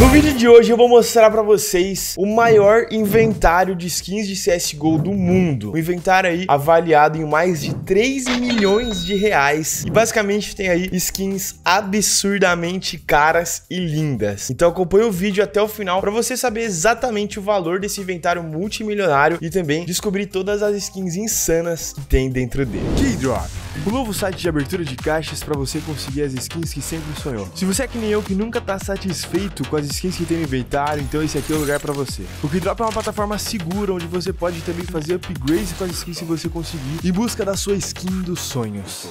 No vídeo de hoje eu vou mostrar pra vocês o maior inventário de skins de CSGO do mundo. Um inventário aí avaliado em mais de 3 milhões de reais. E basicamente tem aí skins absurdamente caras e lindas. Então acompanhe o vídeo até o final pra você saber exatamente o valor desse inventário multimilionário e também descobrir todas as skins insanas que tem dentro dele. Keydrop o novo site de abertura de caixas para você conseguir as skins que sempre sonhou. Se você é que nem eu que nunca tá satisfeito com as skins que tem no inventário, então esse aqui é o lugar para você. O Kidrop é uma plataforma segura onde você pode também fazer upgrades com as skins que você conseguir em busca da sua skin dos sonhos.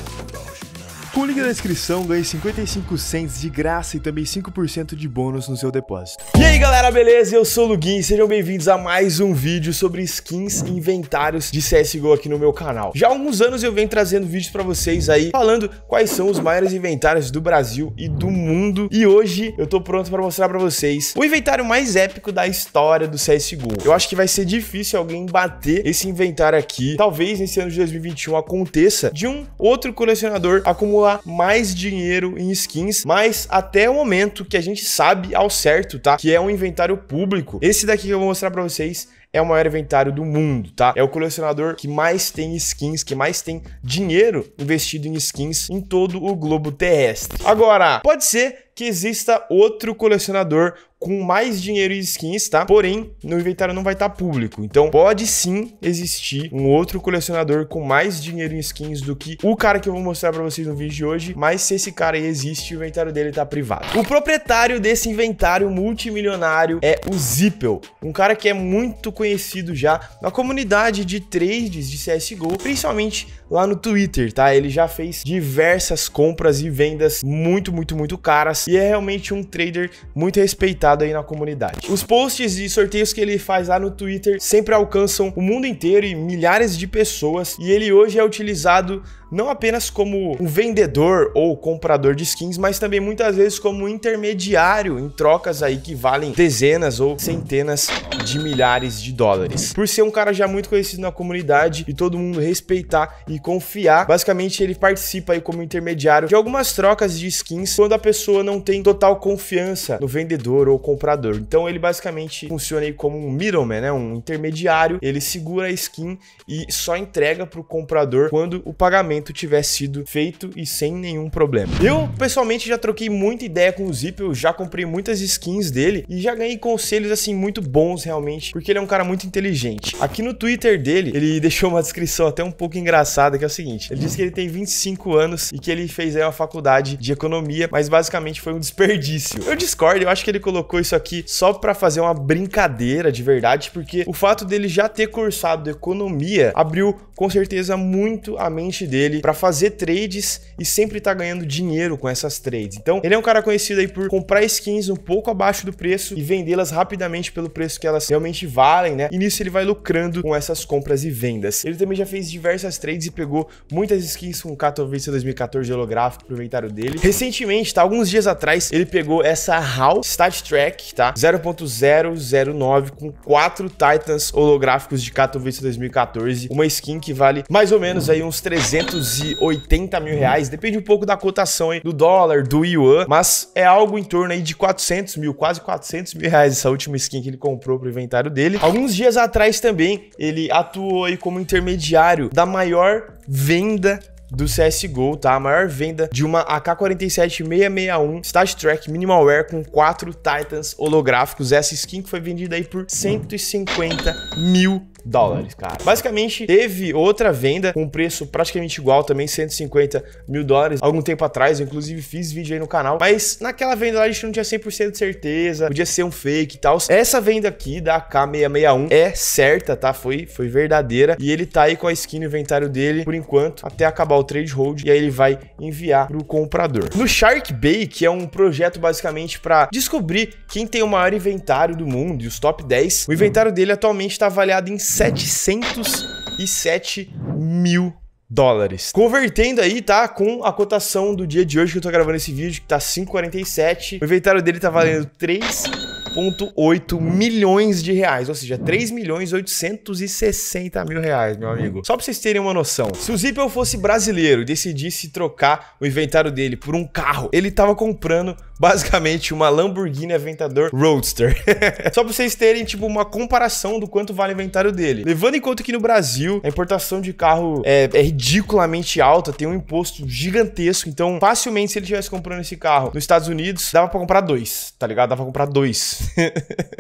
Com o link na descrição, ganhe 55 cents de graça e também 5% de bônus no seu depósito. E aí galera, beleza? Eu sou o Luguin, sejam bem-vindos a mais um vídeo sobre skins e inventários de CSGO aqui no meu canal. Já há alguns anos eu venho trazendo vídeos pra vocês aí, falando quais são os maiores inventários do Brasil e do mundo. E hoje eu tô pronto pra mostrar pra vocês o inventário mais épico da história do CSGO. Eu acho que vai ser difícil alguém bater esse inventário aqui. Talvez nesse ano de 2021 aconteça de um outro colecionador acumulado acumular mais dinheiro em skins, mas até o momento que a gente sabe ao certo, tá? Que é um inventário público. Esse daqui que eu vou mostrar pra vocês é o maior inventário do mundo, tá? É o colecionador que mais tem skins, que mais tem dinheiro investido em skins em todo o globo terrestre. Agora, pode ser que exista outro colecionador com mais dinheiro e skins, tá? Porém, no inventário não vai estar tá público. Então, pode sim existir um outro colecionador com mais dinheiro em skins do que o cara que eu vou mostrar pra vocês no vídeo de hoje, mas se esse cara aí existe, o inventário dele tá privado. O proprietário desse inventário multimilionário é o Zippel, um cara que é muito conhecido já na comunidade de trades de CSGO, principalmente lá no Twitter, tá? Ele já fez diversas compras e vendas muito, muito, muito caras e é realmente um trader muito respeitado aí na comunidade. Os posts e sorteios que ele faz lá no Twitter sempre alcançam o mundo inteiro e milhares de pessoas e ele hoje é utilizado não apenas como um vendedor ou comprador de skins, mas também muitas vezes como intermediário em trocas aí que valem dezenas ou centenas de milhares de dólares. Por ser um cara já muito conhecido na comunidade e todo mundo respeitar e confiar, basicamente ele participa aí como intermediário de algumas trocas de skins quando a pessoa não tem total confiança no vendedor ou comprador. Então ele basicamente funciona aí como um middleman, né? um intermediário, ele segura a skin e só entrega para o comprador quando o pagamento pagamento tivesse sido feito e sem nenhum problema. Eu, pessoalmente, já troquei muita ideia com o Zip, eu já comprei muitas skins dele e já ganhei conselhos, assim, muito bons realmente, porque ele é um cara muito inteligente. Aqui no Twitter dele, ele deixou uma descrição até um pouco engraçada, que é o seguinte, ele disse que ele tem 25 anos e que ele fez aí uma faculdade de economia, mas basicamente foi um desperdício. Eu discordo, eu acho que ele colocou isso aqui só para fazer uma brincadeira de verdade, porque o fato dele já ter cursado economia abriu com certeza muito a mente dele para fazer trades e sempre tá ganhando dinheiro com essas trades. Então, ele é um cara conhecido aí por comprar skins um pouco abaixo do preço e vendê-las rapidamente pelo preço que elas realmente valem, né? E nisso ele vai lucrando com essas compras e vendas. Ele também já fez diversas trades e pegou muitas skins com Katowice 2014 holográfico pro inventário dele. Recentemente, tá? Alguns dias atrás, ele pegou essa HAL Stat Track, tá? 0.009 com quatro Titans holográficos de Katowice 2014, uma skin que que vale mais ou menos aí uns 380 mil reais. Depende um pouco da cotação aí do dólar, do yuan, mas é algo em torno aí de 400 mil, quase 400 mil reais essa última skin que ele comprou pro inventário dele. Alguns dias atrás também ele atuou aí como intermediário da maior venda do CSGO, tá? A maior venda de uma AK-47-661 Track Minimal Wear com quatro Titans holográficos. Essa skin que foi vendida aí por 150 mil dólares, cara. Basicamente, teve outra venda com preço praticamente igual, também 150 mil dólares, algum tempo atrás. Eu, inclusive, fiz vídeo aí no canal. Mas naquela venda lá a gente não tinha 100% de certeza, podia ser um fake e tal. Essa venda aqui da K661 é certa, tá? Foi, foi verdadeira. E ele tá aí com a skin no inventário dele, por enquanto, até acabar o trade hold. E aí ele vai enviar pro comprador. No Shark Bay, que é um projeto basicamente para descobrir quem tem o maior inventário do mundo e os top 10, o inventário dele atualmente tá avaliado em 707 mil dólares. Convertendo aí, tá? Com a cotação do dia de hoje que eu tô gravando esse vídeo, que tá 5,47. O inventário dele tá valendo 3,8 milhões de reais, ou seja, 3 milhões 860 mil reais, meu amigo. Só pra vocês terem uma noção, se o Zippel fosse brasileiro e decidisse trocar o inventário dele por um carro, ele tava comprando basicamente uma Lamborghini Aventador Roadster. Só pra vocês terem, tipo, uma comparação do quanto vale o inventário dele. Levando em conta que no Brasil a importação de carro é, é ridiculamente alta, tem um imposto gigantesco, então facilmente se ele estivesse comprando esse carro nos Estados Unidos, dava pra comprar dois, tá ligado? Dava pra comprar dois.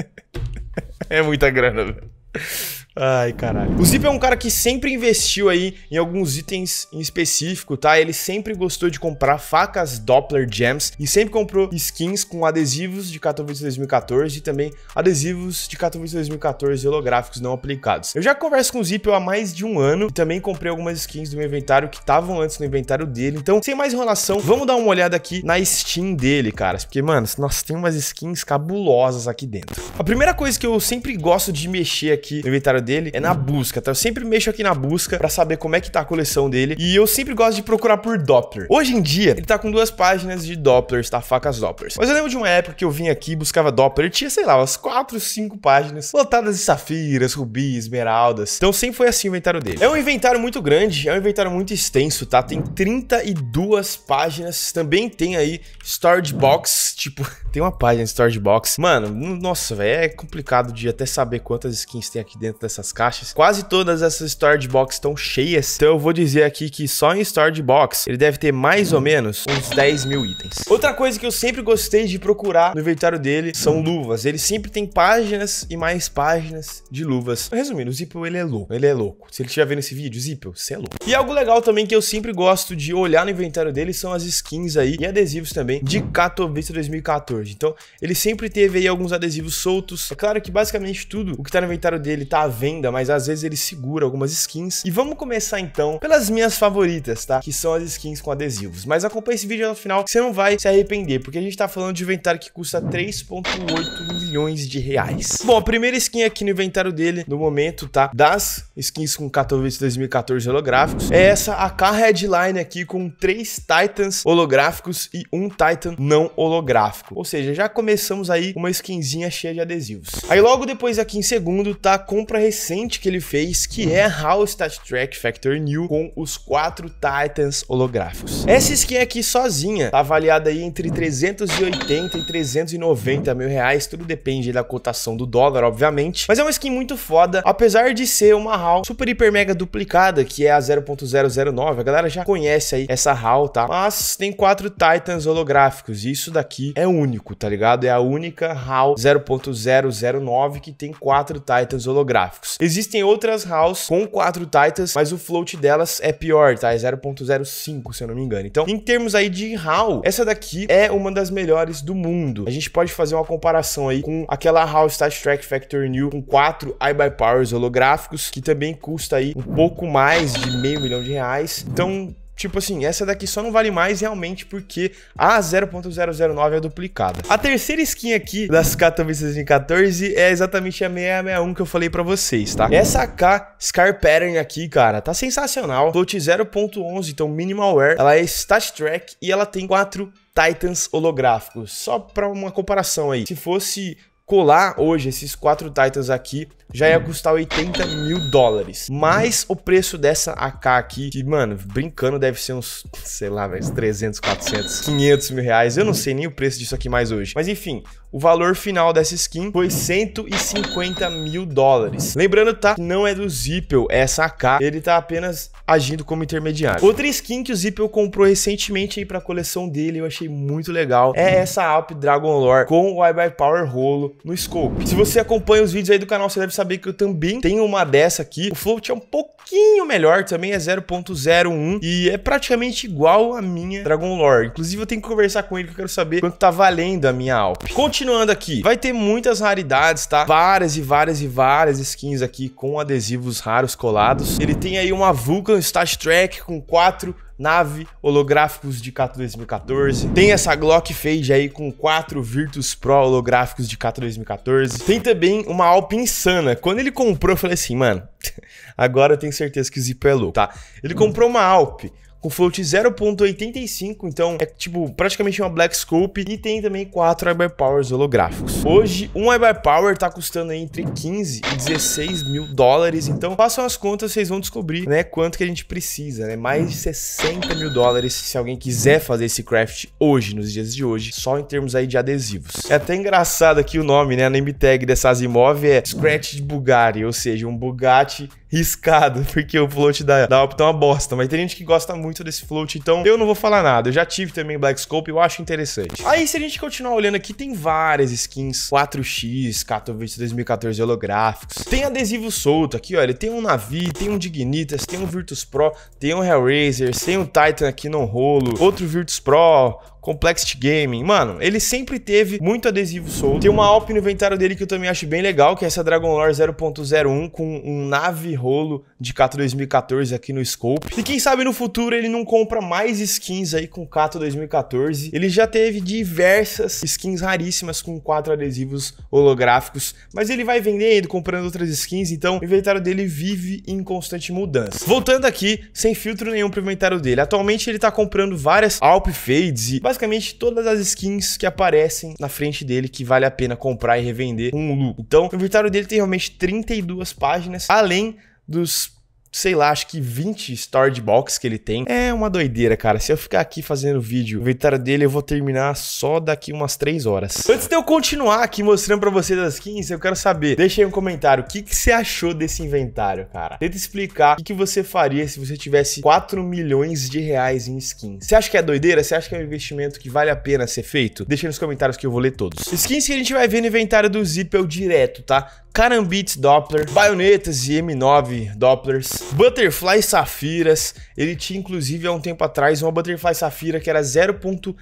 é muita grana, velho. Ai, caralho. O Zip é um cara que sempre investiu aí em alguns itens em específico, tá? Ele sempre gostou de comprar facas Doppler Gems e sempre comprou skins com adesivos de Katowice 2014 e também adesivos de Katowice 2014 holográficos não aplicados. Eu já converso com o Zip há mais de um ano e também comprei algumas skins do meu inventário que estavam antes no inventário dele. Então, sem mais enrolação, vamos dar uma olhada aqui na Steam dele, caras. Porque, mano, nossa, tem umas skins cabulosas aqui dentro. A primeira coisa que eu sempre gosto de mexer aqui no inventário dele é na busca, tá? Eu sempre mexo aqui na busca pra saber como é que tá a coleção dele. E eu sempre gosto de procurar por Doppler. Hoje em dia, ele tá com duas páginas de Dopplers, tá? Facas Dopplers. Mas eu lembro de uma época que eu vim aqui, buscava Doppler, tinha, sei lá, umas 4, 5 páginas lotadas de safiras, rubis, esmeraldas. Então sempre foi assim o inventário dele. É um inventário muito grande, é um inventário muito extenso, tá? Tem 32 páginas. Também tem aí storage box, tipo... Tem uma página de Storage Box. Mano, nossa, velho, é complicado de até saber quantas skins tem aqui dentro dessas caixas. Quase todas essas Storage Box estão cheias. Então eu vou dizer aqui que só em Storage Box ele deve ter mais ou menos uns 10 mil itens. Outra coisa que eu sempre gostei de procurar no inventário dele são luvas. Ele sempre tem páginas e mais páginas de luvas. Resumindo, o Zippel, ele é louco. Ele é louco. Se ele estiver vendo esse vídeo, Zippel, você é louco. E algo legal também que eu sempre gosto de olhar no inventário dele são as skins aí e adesivos também de Katowice 2014. Então, ele sempre teve aí alguns adesivos soltos. É claro que basicamente tudo o que tá no inventário dele tá à venda, mas às vezes ele segura algumas skins. E vamos começar então pelas minhas favoritas, tá? Que são as skins com adesivos. Mas acompanha esse vídeo até o final, que você não vai se arrepender, porque a gente tá falando de inventário que custa 3.8 milhões de reais. Bom, a primeira skin aqui no inventário dele, no momento, tá? Das skins com Katowice 2014 holográficos, é essa AK Headline aqui com três Titans holográficos e um Titan não holográfico. Ou seja, já começamos aí uma skinzinha cheia de adesivos. Aí logo depois aqui em segundo tá a compra recente que ele fez, que é a House Stat Track Factory New com os quatro Titans holográficos. Essa skin aqui sozinha tá avaliada aí entre 380 e 390 mil reais, tudo depende da cotação do dólar, obviamente, mas é uma skin muito foda, apesar de ser uma HAL super hiper mega duplicada, que é a 0.009, a galera já conhece aí essa HAL, tá? Mas tem quatro Titans holográficos e isso daqui é único único, tá ligado? É a única HAL 0.009 que tem quatro Titans holográficos. Existem outras HALs com quatro Titans, mas o float delas é pior, tá? É 0.05, se eu não me engano. Então, em termos aí de HAL, essa daqui é uma das melhores do mundo. A gente pode fazer uma comparação aí com aquela HAL Star Trek Factory New com quatro Powers holográficos, que também custa aí um pouco mais de meio milhão de reais. Então, tipo assim, essa daqui só não vale mais realmente porque a 0.009 é duplicada. A terceira skin aqui das catamistas de 14 é exatamente a 661 que eu falei pra vocês, tá? Essa K Scar Pattern aqui, cara, tá sensacional. Float 0.11, então minimal wear. Ela é stat track e ela tem 4 Titans holográficos. Só para uma comparação aí. Se fosse colar hoje esses quatro Titans aqui já ia custar 80 mil dólares. mais o preço dessa AK aqui, que, mano, brincando, deve ser uns, sei lá, velho, 300, 400, 500 mil reais. Eu não sei nem o preço disso aqui mais hoje. Mas, enfim, o valor final dessa skin foi 150 mil dólares. Lembrando, tá? Não é do Zippel, é essa AK. Ele tá apenas agindo como intermediário. Outra skin que o Zippel comprou recentemente aí pra coleção dele, eu achei muito legal, é essa Alp Dragon Lore com o iBuy Power rolo no Scope. Se você acompanha os vídeos aí do canal, você deve saber que eu também tenho uma dessa aqui. O float é um pouquinho melhor, também é 0.01 e é praticamente igual a minha Dragon Lore. Inclusive, eu tenho que conversar com ele que eu quero saber quanto tá valendo a minha Alp. Continua continuando aqui, vai ter muitas raridades, tá? Várias e várias e várias skins aqui com adesivos raros colados. Ele tem aí uma Vulcan Star Trek com quatro nave, holográficos de K2014. Tem essa Glock Fade aí com quatro Virtus Pro holográficos de K2014. Tem também uma Alp insana. Quando ele comprou, eu falei assim, mano, agora eu tenho certeza que o Zippo é louco, tá? Ele comprou uma Alp com float 0.85, então é tipo praticamente uma black scope e tem também quatro Ibar Powers holográficos. Hoje, um Ibar Power tá custando entre 15 e 16 mil dólares, então façam as contas, vocês vão descobrir, né, quanto que a gente precisa, né, mais de 60 mil dólares se alguém quiser fazer esse craft hoje, nos dias de hoje, só em termos aí de adesivos. É até engraçado aqui o nome, né, a name tag dessa Asimov é Scratch de Bugatti, ou seja, um Bugatti riscado, porque o float da, da Opta é uma bosta. Mas tem gente que gosta muito desse float, então eu não vou falar nada. Eu já tive também Black Scope, eu acho interessante. Aí, se a gente continuar olhando aqui, tem várias skins 4x, Katowice 2014 holográficos. Tem adesivo solto aqui, olha. Tem um Navi, tem um Dignitas, tem um Virtus Pro, tem um Hellraiser, tem um Titan aqui no rolo, outro Virtus Pro, Complexity Gaming. Mano, ele sempre teve muito adesivo solto. Tem uma alp no inventário dele que eu também acho bem legal, que é essa Dragon Lore 0.01 com um nave rolo de Kato 2014 aqui no Scope. E quem sabe no futuro ele não compra mais skins aí com Kato 2014. Ele já teve diversas skins raríssimas com quatro adesivos holográficos, mas ele vai vendendo, comprando outras skins, então o inventário dele vive em constante mudança. Voltando aqui, sem filtro nenhum pro inventário dele. Atualmente ele tá comprando várias Alp Fades e basicamente todas as skins que aparecem na frente dele que vale a pena comprar e revender um lucro. Então, o inventário dele tem realmente 32 páginas, além dos sei lá, acho que 20 storage box que ele tem. É uma doideira, cara. Se eu ficar aqui fazendo vídeo, inventário dele eu vou terminar só daqui umas 3 horas. Antes de eu continuar aqui mostrando pra vocês as skins, eu quero saber, deixa aí um comentário, o que, que você achou desse inventário, cara? Tenta explicar o que, que você faria se você tivesse 4 milhões de reais em skins. Você acha que é doideira? Você acha que é um investimento que vale a pena ser feito? Deixa nos comentários que eu vou ler todos. Skins que a gente vai ver no inventário do Zippel direto, tá? Carambit Doppler, baionetas e M9 Dopplers, Butterfly Safiras. Ele tinha inclusive há um tempo atrás uma Butterfly Safira que era 0.000.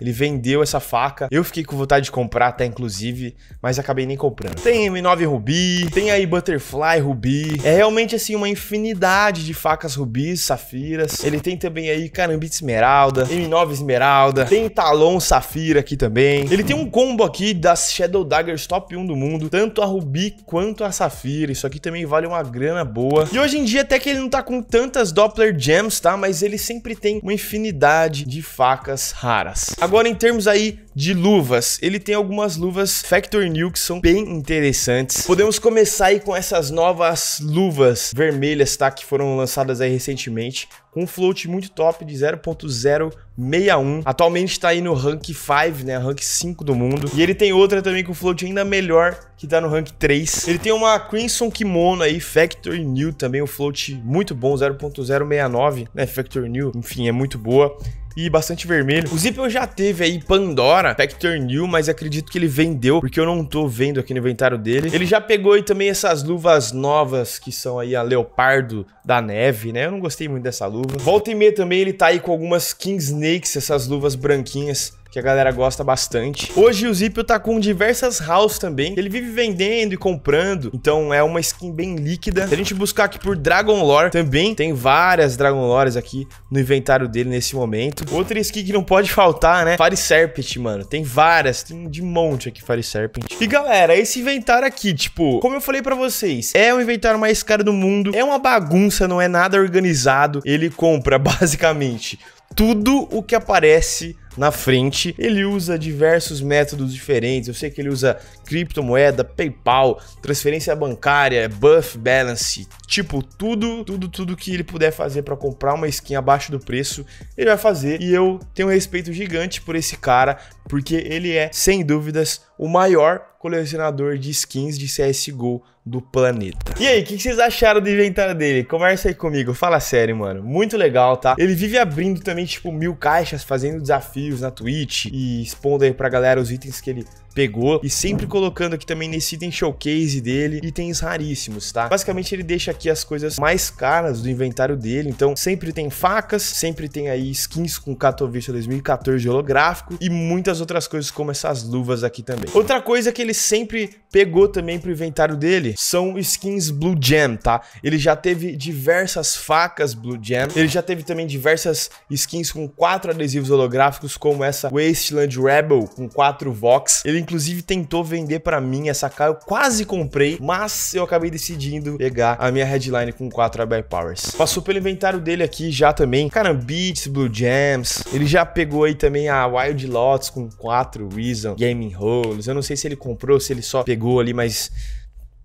Ele vendeu essa faca. Eu fiquei com vontade de comprar até inclusive, mas acabei nem comprando. Tem M9 Rubi, tem aí Butterfly Rubi. É realmente assim uma infinidade de facas rubis, safiras. Ele tem também aí Carambit Esmeralda, M9 Esmeralda, tem Talon Safira aqui também. Ele tem um combo aqui das Shadow Daggers Top. 1 do mundo, tanto a Rubi quanto a Safira. Isso aqui também vale uma grana boa. E hoje em dia até que ele não tá com tantas Doppler Gems, tá? Mas ele sempre tem uma infinidade de facas raras. Agora, em termos aí de luvas, ele tem algumas luvas Factor New que são bem interessantes. Podemos começar aí com essas novas luvas vermelhas, tá? Que foram lançadas aí recentemente com um float muito top de 0.0 61. Atualmente está aí no rank 5, né? Rank 5 do mundo. E ele tem outra também com float ainda melhor, que tá no rank 3. Ele tem uma Crimson Kimono aí, Factory New também, um float muito bom, 0.069, né? Factory New, enfim, é muito boa e bastante vermelho. O eu já teve aí Pandora, Factor New, mas acredito que ele vendeu, porque eu não tô vendo aqui no inventário dele. Ele já pegou aí também essas luvas novas, que são aí a Leopardo da Neve, né? Eu não gostei muito dessa luva. Volta e meia também ele tá aí com algumas King Snakes, essas luvas branquinhas que a galera gosta bastante. Hoje o Zipio tá com diversas house também. Ele vive vendendo e comprando, então é uma skin bem líquida. Se a gente buscar aqui por Dragon Lore, também tem várias Dragon Lores aqui no inventário dele nesse momento. Outra skin que não pode faltar, né? Fire Serpent, mano. Tem várias, tem de monte aqui Fire Serpent. E galera, esse inventário aqui, tipo, como eu falei pra vocês, é o inventário mais caro do mundo, é uma bagunça, não é nada organizado. Ele compra basicamente tudo o que aparece na frente. Ele usa diversos métodos diferentes. Eu sei que ele usa criptomoeda, PayPal, transferência bancária, buff balance, tipo tudo, tudo, tudo que ele puder fazer para comprar uma skin abaixo do preço, ele vai fazer. E eu tenho um respeito gigante por esse cara, porque ele é, sem dúvidas, o maior colecionador de skins de CSGO do planeta. E aí, o que, que, vocês acharam do inventário dele? Conversa aí comigo, fala sério, mano. Muito legal, tá? Ele vive abrindo também, tipo, mil caixas, fazendo desafios na Twitch e expondo aí pra galera os itens que ele pegou e sempre colocando aqui também nesse item showcase dele, itens raríssimos, tá? Basicamente ele deixa aqui as coisas mais caras do inventário dele, então sempre tem facas, sempre tem aí skins com Katowice 2014 holográfico e muitas outras coisas como essas luvas aqui também. Outra coisa que ele sempre pegou também pro inventário dele são skins Blue Jam, tá? Ele já teve diversas facas Blue Jam, ele já teve também diversas skins com quatro adesivos holográficos como essa Wasteland Rebel com quatro Vox, ele inclusive tentou vender para mim essa K, eu quase comprei, mas eu acabei decidindo pegar a minha headline com 4 by Powers. Passou pelo inventário dele aqui já também, Carambits, Blue jams ele já pegou aí também a Wild Lots com 4 Reason, Gaming Holes, eu não sei se ele comprou, se ele só pegou ali, mas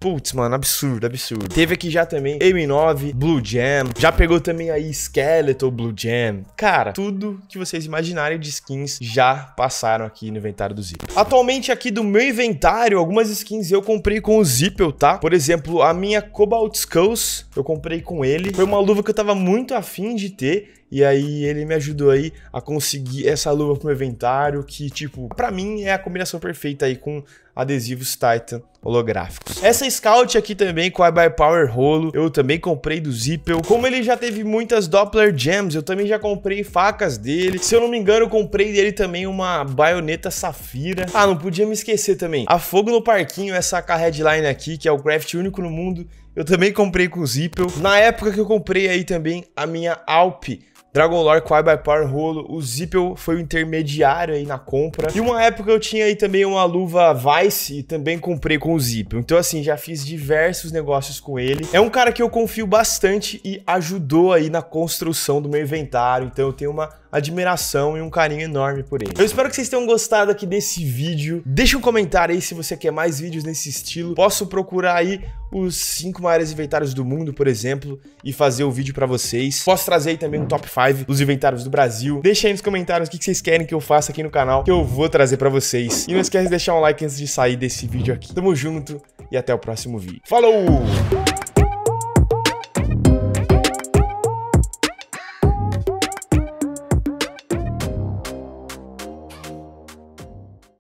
Putz, mano, absurdo, absurdo. Teve aqui já também M9, Blue Jam. Já pegou também aí Skeletal, Blue Jam. Cara, tudo que vocês imaginarem de skins já passaram aqui no inventário do Zip. Atualmente aqui do meu inventário, algumas skins eu comprei com o Zippel, tá? Por exemplo, a minha Cobalt Skulls, eu comprei com ele. Foi uma luva que eu tava muito afim de ter. E aí ele me ajudou aí a conseguir essa luva pro meu inventário, que tipo, pra mim é a combinação perfeita aí com adesivos Titan holográficos. Essa Scout aqui também com a By Power rolo, eu também comprei do Zippel. Como ele já teve muitas Doppler Gems, eu também já comprei facas dele. Se eu não me engano, eu comprei dele também uma baioneta safira. Ah, não podia me esquecer também. A Fogo no Parquinho, essa AK headline aqui, que é o craft único no mundo, eu também comprei com o Zippel. Na época que eu comprei aí também a minha Alp Dragon Lore, Quai by Power, Rolo, o Zippel foi o intermediário aí na compra. E uma época eu tinha aí também uma luva Vice e também comprei com o Zippel. Então assim, já fiz diversos negócios com ele. É um cara que eu confio bastante e ajudou aí na construção do meu inventário, então eu tenho uma admiração e um carinho enorme por ele. Eu espero que vocês tenham gostado aqui desse vídeo. Deixa um comentário aí se você quer mais vídeos nesse estilo. Posso procurar aí os 5 maiores inventários do mundo, por exemplo, e fazer o vídeo pra vocês. Posso trazer aí também um top 5 dos inventários do Brasil. Deixa aí nos comentários o que vocês querem que eu faça aqui no canal, que eu vou trazer pra vocês. E não esquece de deixar um like antes de sair desse vídeo aqui. Tamo junto e até o próximo vídeo. Falou!